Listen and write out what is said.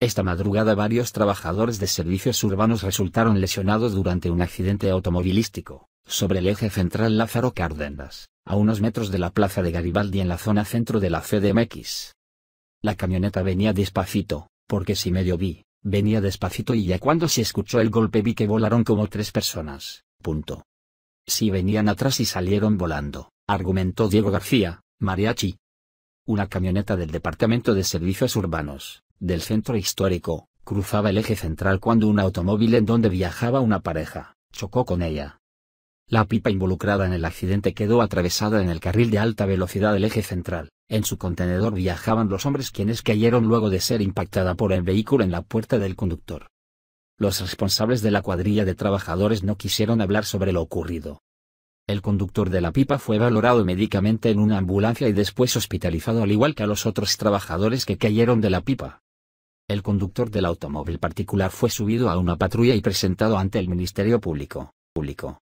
Esta madrugada varios trabajadores de servicios urbanos resultaron lesionados durante un accidente automovilístico, sobre el eje central Lázaro Cárdenas, a unos metros de la plaza de Garibaldi en la zona centro de la CDMX. La camioneta venía despacito, porque si medio vi, venía despacito y ya cuando se escuchó el golpe vi que volaron como tres personas, punto. Si venían atrás y salieron volando, argumentó Diego García, mariachi. Una camioneta del Departamento de Servicios Urbanos, del centro histórico, cruzaba el eje central cuando un automóvil en donde viajaba una pareja, chocó con ella. La pipa involucrada en el accidente quedó atravesada en el carril de alta velocidad del eje central. En su contenedor viajaban los hombres quienes cayeron luego de ser impactada por el vehículo en la puerta del conductor. Los responsables de la cuadrilla de trabajadores no quisieron hablar sobre lo ocurrido. El conductor de la pipa fue valorado médicamente en una ambulancia y después hospitalizado al igual que a los otros trabajadores que cayeron de la pipa. El conductor del automóvil particular fue subido a una patrulla y presentado ante el Ministerio Público. Público.